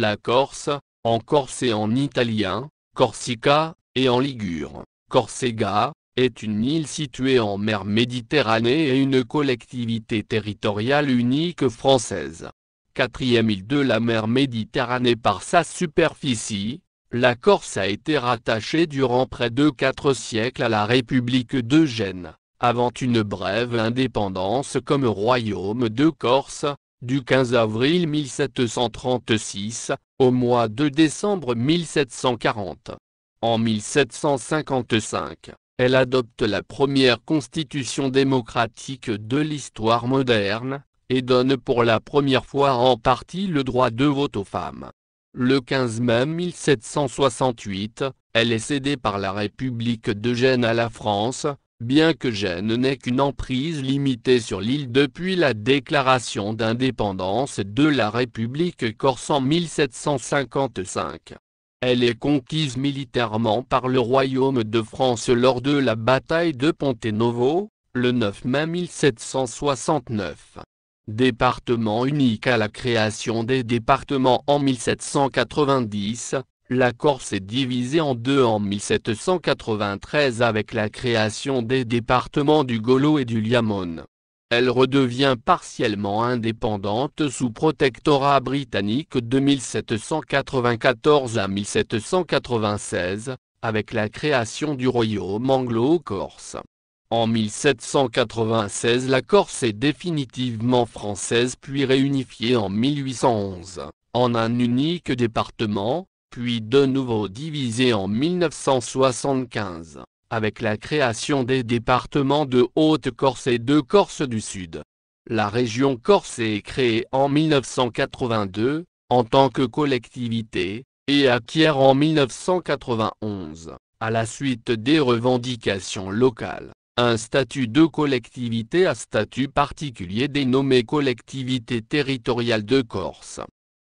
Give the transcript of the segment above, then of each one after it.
la Corse, en corse et en italien, Corsica, et en ligure. Corsega, est une île située en mer Méditerranée et une collectivité territoriale unique française. Quatrième île de la mer Méditerranée par sa superficie, la Corse a été rattachée durant près de quatre siècles à la République de avant une brève indépendance comme royaume de Corse, du 15 avril 1736, au mois de décembre 1740. En 1755, elle adopte la première constitution démocratique de l'histoire moderne, et donne pour la première fois en partie le droit de vote aux femmes. Le 15 mai 1768, elle est cédée par la République de Gênes à la France, bien que Gênes n'ait qu'une emprise limitée sur l'île depuis la déclaration d'indépendance de la République corse en 1755. Elle est conquise militairement par le royaume de France lors de la bataille de Ponte-Novo, le 9 mai 1769. Département unique à la création des départements en 1790, la Corse est divisée en deux en 1793 avec la création des départements du Golo et du Liamon. Elle redevient partiellement indépendante sous protectorat britannique de 1794 à 1796, avec la création du royaume anglo-corse. En 1796 la Corse est définitivement française puis réunifiée en 1811, en un unique département, puis de nouveau divisé en 1975, avec la création des départements de Haute-Corse et de Corse du Sud. La région Corse est créée en 1982, en tant que collectivité, et acquiert en 1991, à la suite des revendications locales, un statut de collectivité à statut particulier dénommé collectivité territoriale de Corse.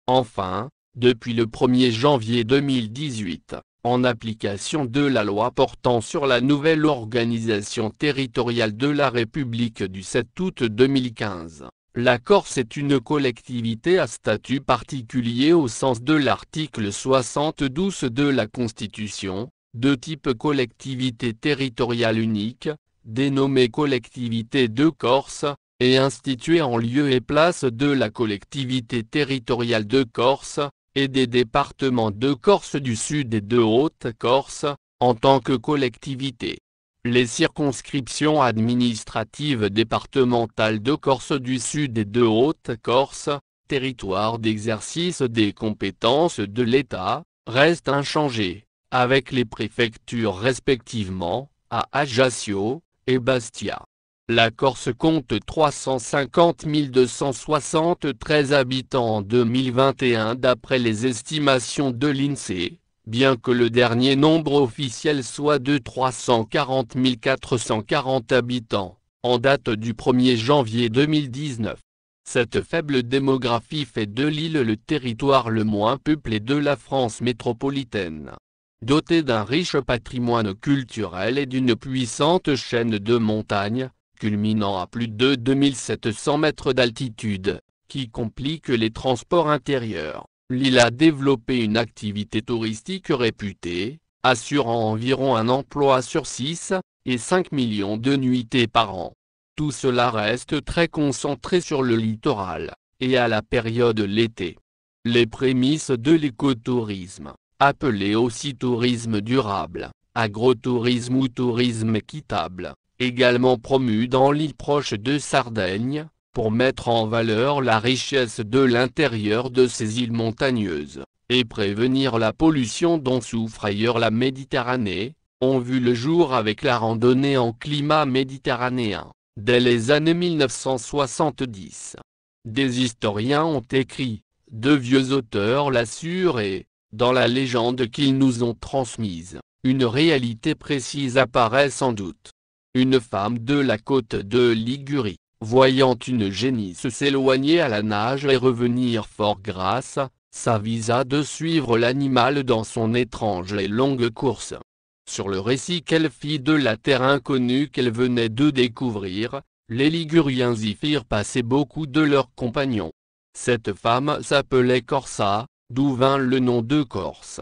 Enfin, depuis le 1er janvier 2018, en application de la loi portant sur la nouvelle organisation territoriale de la République du 7 août 2015. La Corse est une collectivité à statut particulier au sens de l'article 72 de la Constitution, de type collectivité territoriale unique, dénommée collectivité de Corse, et instituée en lieu et place de la collectivité territoriale de Corse, et des départements de Corse du Sud et de Haute-Corse, en tant que collectivité. Les circonscriptions administratives départementales de Corse du Sud et de Haute-Corse, territoire d'exercice des compétences de l'État, restent inchangées, avec les préfectures respectivement, à Ajaccio et Bastia. La Corse compte 350 273 habitants en 2021 d'après les estimations de l'INSEE, bien que le dernier nombre officiel soit de 340 440 habitants, en date du 1er janvier 2019. Cette faible démographie fait de l'île le territoire le moins peuplé de la France métropolitaine. Doté d'un riche patrimoine culturel et d'une puissante chaîne de montagnes, culminant à plus de 2700 mètres d'altitude, qui complique les transports intérieurs. L'île a développé une activité touristique réputée, assurant environ un emploi sur 6, et 5 millions de nuitées par an. Tout cela reste très concentré sur le littoral, et à la période l'été. Les prémices de l'écotourisme, appelé aussi tourisme durable, agrotourisme ou tourisme équitable, également promu dans l'île proche de Sardaigne, pour mettre en valeur la richesse de l'intérieur de ces îles montagneuses, et prévenir la pollution dont souffre ailleurs la Méditerranée, ont vu le jour avec la randonnée en climat méditerranéen, dès les années 1970. Des historiens ont écrit, de vieux auteurs l'assurent et, dans la légende qu'ils nous ont transmise, une réalité précise apparaît sans doute. Une femme de la côte de Ligurie, voyant une génisse s'éloigner à la nage et revenir fort grasse, s'avisa de suivre l'animal dans son étrange et longue course. Sur le récit qu'elle fit de la terre inconnue qu'elle venait de découvrir, les Liguriens y firent passer beaucoup de leurs compagnons. Cette femme s'appelait Corsa, d'où vint le nom de Corse.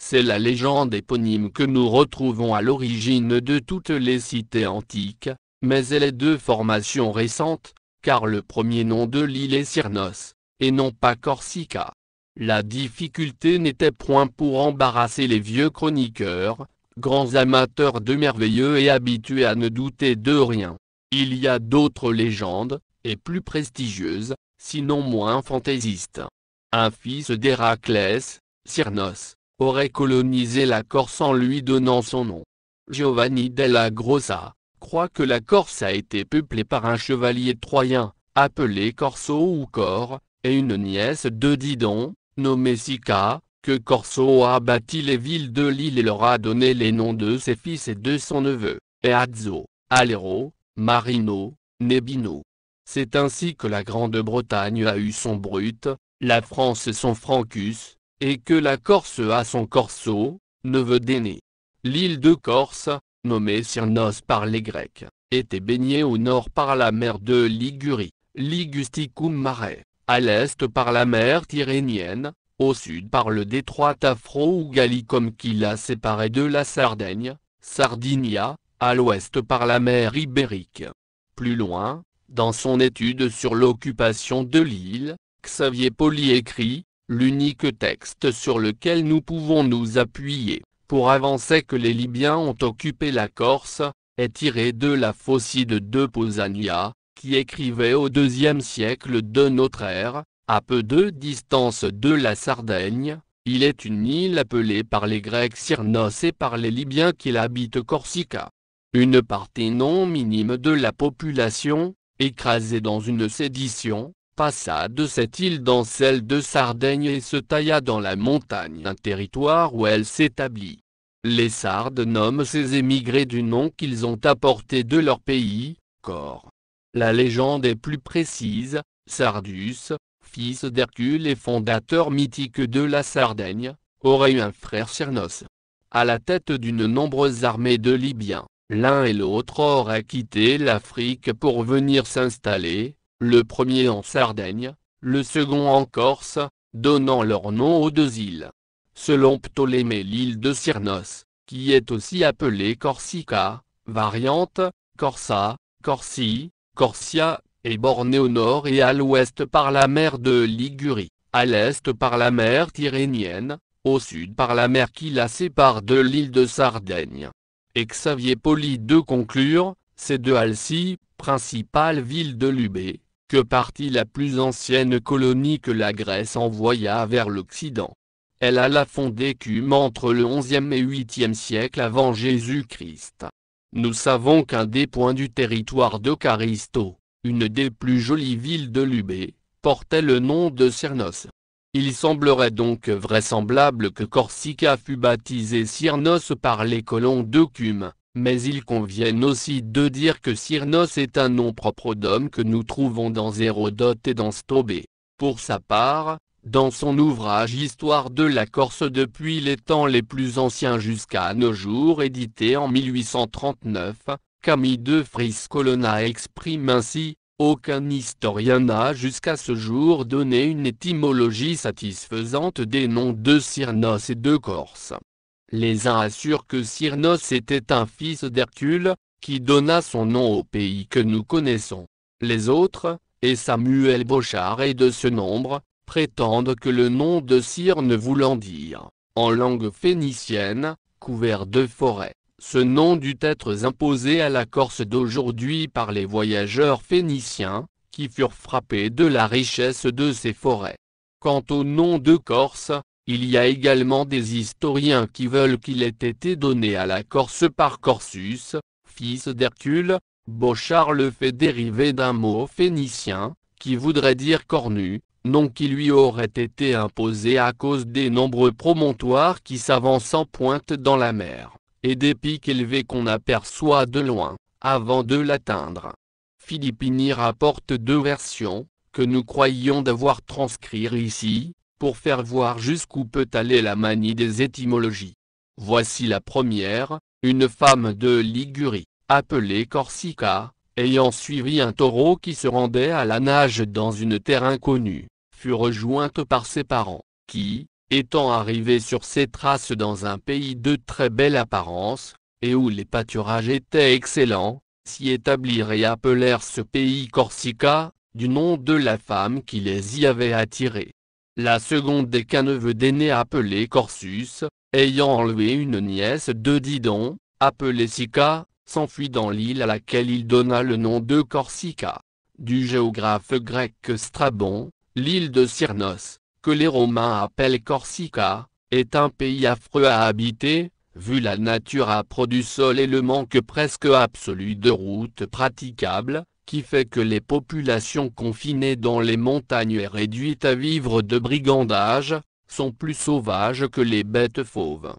C'est la légende éponyme que nous retrouvons à l'origine de toutes les cités antiques, mais elle est de formation récente, car le premier nom de l'île est Cyrnos, et non pas Corsica. La difficulté n'était point pour embarrasser les vieux chroniqueurs, grands amateurs de merveilleux et habitués à ne douter de rien. Il y a d'autres légendes, et plus prestigieuses, sinon moins fantaisistes. Un fils d'Héraclès, Cyrnos, aurait colonisé la Corse en lui donnant son nom. Giovanni della Grossa croit que la Corse a été peuplée par un chevalier troyen, appelé Corso ou Cor, et une nièce de Didon, nommée Sica, que Corso a bâti les villes de l'île et leur a donné les noms de ses fils et de son neveu, Eazzo, Alero, Marino, Nebino. C'est ainsi que la Grande-Bretagne a eu son Brut, la France son Francus, et que la Corse a son corso, neveu d'aîné. L'île de Corse, nommée Cyrnos par les Grecs, était baignée au nord par la mer de Ligurie, Ligusticum Mare, à l'est par la mer Tyrrhénienne, au sud par le détroit afro ou Gallicum qui la séparait de la Sardaigne, Sardinia, à l'ouest par la mer Ibérique. Plus loin, dans son étude sur l'occupation de l'île, Xavier Poli écrit l'unique texte sur lequel nous pouvons nous appuyer pour avancer que les Libyens ont occupé la Corse, est tiré de la faucille de Posania, qui écrivait au IIe siècle de notre ère, à peu de distance de la Sardaigne, il est une île appelée par les Grecs Cyrnos et par les Libyens qui l'habitent Corsica. Une partie non minime de la population, écrasée dans une sédition, passa de cette île dans celle de Sardaigne et se tailla dans la montagne un territoire où elle s'établit. Les Sardes nomment ces émigrés du nom qu'ils ont apporté de leur pays, Cor. La légende est plus précise, Sardus, fils d'Hercule et fondateur mythique de la Sardaigne, aurait eu un frère Cernos. À la tête d'une nombreuse armée de Libyens, l'un et l'autre auraient quitté l'Afrique pour venir s'installer, le premier en Sardaigne, le second en Corse, donnant leur nom aux deux îles. Selon Ptolémée l'île de Cyrnos, qui est aussi appelée Corsica, variante, Corsa, Corsi, Corsia, est bornée au nord et à l'ouest par la mer de Ligurie, à l'est par la mer Tyrrhénienne, au sud par la mer qui la sépare de l'île de Sardaigne. Et Xavier Poli de conclure, c'est de Alcy, principale ville de Lubé, que partie la plus ancienne colonie que la Grèce envoya vers l'Occident. Elle alla fonder Cume entre le 11e et 8e siècle avant Jésus-Christ. Nous savons qu'un des points du territoire de une des plus jolies villes de Lubé, portait le nom de Cyrnos. Il semblerait donc vraisemblable que Corsica fut baptisée Cyrnos par les colons de Cume. Mais il convient aussi de dire que Cyrnos est un nom propre d'homme que nous trouvons dans Hérodote et dans Stobé. Pour sa part, dans son ouvrage Histoire de la Corse depuis les temps les plus anciens jusqu'à nos jours édité en 1839, Camille de Colonna exprime ainsi, aucun historien n'a jusqu'à ce jour donné une étymologie satisfaisante des noms de Cyrnos et de Corse. Les uns assurent que Cyrnos était un fils d'Hercule, qui donna son nom au pays que nous connaissons. Les autres, et Samuel Bochard et de ce nombre, prétendent que le nom de ne voulant dire, en langue phénicienne, couvert de forêts, ce nom dut être imposé à la Corse d'aujourd'hui par les voyageurs phéniciens, qui furent frappés de la richesse de ces forêts. Quant au nom de Corse, il y a également des historiens qui veulent qu'il ait été donné à la Corse par Corsus, fils d'Hercule, Bochard le fait dériver d'un mot phénicien, qui voudrait dire cornu, nom qui lui aurait été imposé à cause des nombreux promontoires qui s'avancent en pointe dans la mer, et des pics élevés qu'on aperçoit de loin, avant de l'atteindre. Philippini rapporte deux versions, que nous croyons devoir transcrire ici, pour faire voir jusqu'où peut aller la manie des étymologies. Voici la première, une femme de Ligurie, appelée Corsica, ayant suivi un taureau qui se rendait à la nage dans une terre inconnue, fut rejointe par ses parents, qui, étant arrivés sur ses traces dans un pays de très belle apparence, et où les pâturages étaient excellents, s'y établirent et appelèrent ce pays Corsica, du nom de la femme qui les y avait attirés. La seconde des neveux d'aîné appelé Corsus, ayant enlevé une nièce de Didon, appelée Sica, s'enfuit dans l'île à laquelle il donna le nom de Corsica. Du géographe grec Strabon, l'île de Cyrnos, que les Romains appellent Corsica, est un pays affreux à habiter, vu la nature âpre du sol et le manque presque absolu de routes praticables, qui fait que les populations confinées dans les montagnes et réduites à vivre de brigandage, sont plus sauvages que les bêtes fauves.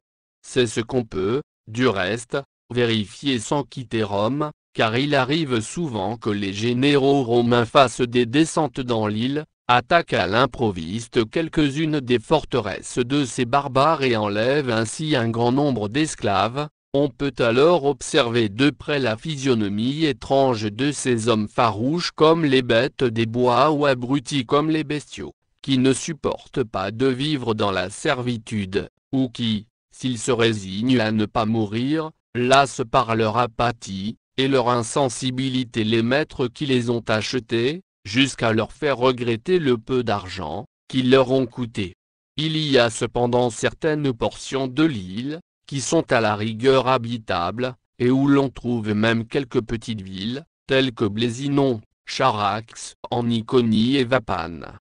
C'est ce qu'on peut, du reste, vérifier sans quitter Rome, car il arrive souvent que les généraux romains fassent des descentes dans l'île, attaquent à l'improviste quelques-unes des forteresses de ces barbares et enlèvent ainsi un grand nombre d'esclaves, on peut alors observer de près la physionomie étrange de ces hommes farouches comme les bêtes des bois ou abrutis comme les bestiaux, qui ne supportent pas de vivre dans la servitude, ou qui, s'ils se résignent à ne pas mourir, lassent par leur apathie, et leur insensibilité les maîtres qui les ont achetés, jusqu'à leur faire regretter le peu d'argent, qu'ils leur ont coûté. Il y a cependant certaines portions de l'île, qui sont à la rigueur habitables, et où l'on trouve même quelques petites villes, telles que Blésinon, Charax, en Iconie et Vapane.